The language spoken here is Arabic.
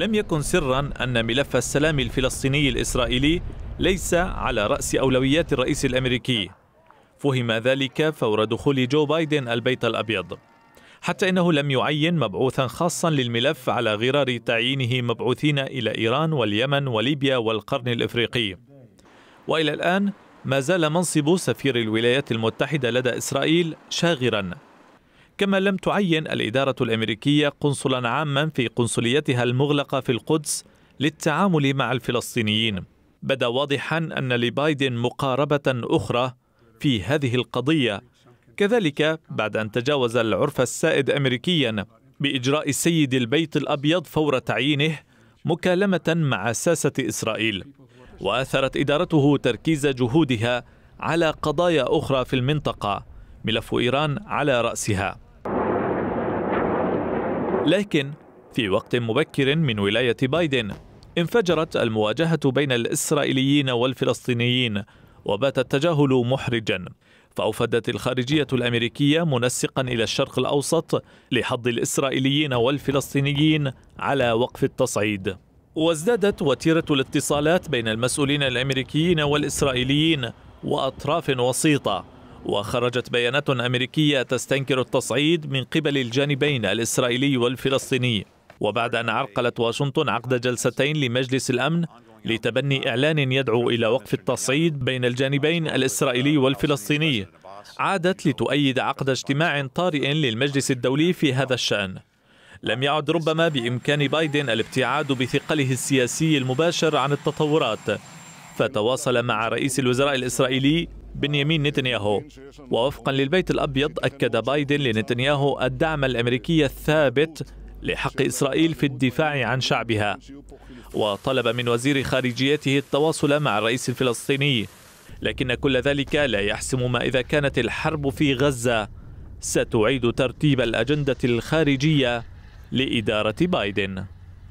لم يكن سرا أن ملف السلام الفلسطيني الإسرائيلي ليس على رأس أولويات الرئيس الأمريكي فهم ذلك فور دخول جو بايدن البيت الأبيض حتى إنه لم يعين مبعوثا خاصا للملف على غرار تعيينه مبعوثين إلى إيران واليمن وليبيا والقرن الإفريقي وإلى الآن ما زال منصب سفير الولايات المتحدة لدى إسرائيل شاغرا كما لم تعين الإدارة الأمريكية قنصلا عاما في قنصليتها المغلقة في القدس للتعامل مع الفلسطينيين بدا واضحا أن لبايدن مقاربة أخرى في هذه القضية كذلك بعد أن تجاوز العرف السائد أمريكيا بإجراء السيد البيت الأبيض فور تعيينه مكالمة مع ساسة إسرائيل وأثرت إدارته تركيز جهودها على قضايا أخرى في المنطقة ملف إيران على رأسها لكن في وقت مبكر من ولاية بايدن انفجرت المواجهة بين الإسرائيليين والفلسطينيين وبات التجاهل محرجاً فأوفدت الخارجية الأمريكية منسقا إلى الشرق الأوسط لحض الإسرائيليين والفلسطينيين على وقف التصعيد وازدادت وتيرة الاتصالات بين المسؤولين الأمريكيين والإسرائيليين وأطراف وسيطة وخرجت بيانات أمريكية تستنكر التصعيد من قبل الجانبين الإسرائيلي والفلسطيني وبعد أن عرقلت واشنطن عقد جلستين لمجلس الأمن لتبني إعلان يدعو إلى وقف التصعيد بين الجانبين الإسرائيلي والفلسطيني عادت لتؤيد عقد اجتماع طارئ للمجلس الدولي في هذا الشأن لم يعد ربما بإمكان بايدن الابتعاد بثقله السياسي المباشر عن التطورات فتواصل مع رئيس الوزراء الإسرائيلي بنيامين نتنياهو ووفقا للبيت الأبيض أكد بايدن لنتنياهو الدعم الأمريكي الثابت لحق إسرائيل في الدفاع عن شعبها وطلب من وزير خارجيته التواصل مع الرئيس الفلسطيني لكن كل ذلك لا يحسم ما إذا كانت الحرب في غزة ستعيد ترتيب الأجندة الخارجية لإدارة بايدن